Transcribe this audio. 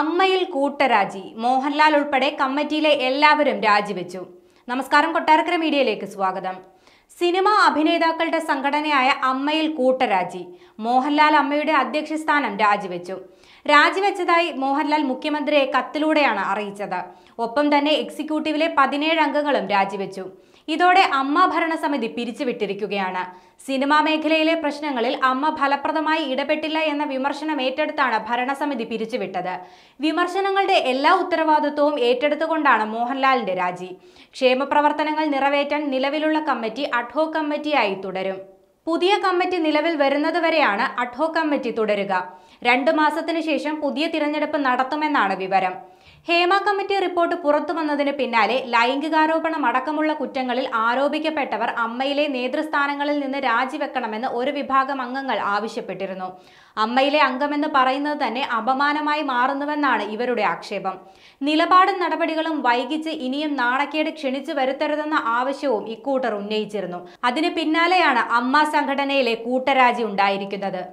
അമ്മയിൽ കൂട്ടരാജി മോഹൻലാൽ ഉൾപ്പെടെ കമ്മിറ്റിയിലെ എല്ലാവരും രാജിവെച്ചു നമസ്കാരം കൊട്ടാരക്കര മീഡിയയിലേക്ക് സ്വാഗതം സിനിമ അഭിനേതാക്കളുടെ സംഘടനയായ അമ്മയിൽ കൂട്ടരാജി മോഹൻലാൽ അമ്മയുടെ അധ്യക്ഷസ്ഥാനം രാജിവെച്ചു രാജിവെച്ചതായി മോഹൻലാൽ മുഖ്യമന്ത്രിയെ കത്തിലൂടെയാണ് അറിയിച്ചത് ഒപ്പം തന്നെ എക്സിക്യൂട്ടീവിലെ പതിനേഴ് അംഗങ്ങളും രാജിവെച്ചു ഇതോടെ അമ്മ ഭരണസമിതി പിരിച്ചുവിട്ടിരിക്കുകയാണ് സിനിമാ മേഖലയിലെ പ്രശ്നങ്ങളിൽ അമ്മ ഫലപ്രദമായി ഇടപെട്ടില്ല എന്ന വിമർശനം ഏറ്റെടുത്താണ് ഭരണസമിതി പിരിച്ചുവിട്ടത് വിമർശനങ്ങളുടെ എല്ലാ ഉത്തരവാദിത്വവും ഏറ്റെടുത്തുകൊണ്ടാണ് മോഹൻലാലിന്റെ രാജി ക്ഷേമപ്രവർത്തനങ്ങൾ നിറവേറ്റാൻ നിലവിലുള്ള കമ്മിറ്റി അഡ്ഹോ കമ്മിറ്റിയായി തുടരും പുതിയ കമ്മിറ്റി നിലവിൽ വരുന്നതുവരെയാണ് അഡ്ഹോ കമ്മിറ്റി തുടരുക രണ്ടു മാസത്തിനു ശേഷം പുതിയ തിരഞ്ഞെടുപ്പ് നടത്തുമെന്നാണ് വിവരം ഹേമ കമ്മിറ്റി റിപ്പോർട്ട് പുറത്തു വന്നതിന് പിന്നാലെ ലൈംഗികാരോപണം അടക്കമുള്ള കുറ്റങ്ങളിൽ ആരോപിക്കപ്പെട്ടവർ അമ്മയിലെ നേതൃസ്ഥാനങ്ങളിൽ നിന്ന് രാജിവെക്കണമെന്ന് ഒരു വിഭാഗം അംഗങ്ങൾ ആവശ്യപ്പെട്ടിരുന്നു അമ്മയിലെ അംഗമെന്ന് പറയുന്നത് തന്നെ അപമാനമായി മാറുന്നുവെന്നാണ് ഇവരുടെ ആക്ഷേപം നിലപാടും നടപടികളും വൈകിച്ച് ഇനിയും നാണക്കേട് ക്ഷണിച്ചു വരുത്തരുതെന്ന ആവശ്യവും ഇക്കൂട്ടർ ഉന്നയിച്ചിരുന്നു അതിന് പിന്നാലെയാണ് അമ്മ സംഘടനയിലെ കൂട്ടരാജി ഉണ്ടായിരിക്കുന്നത്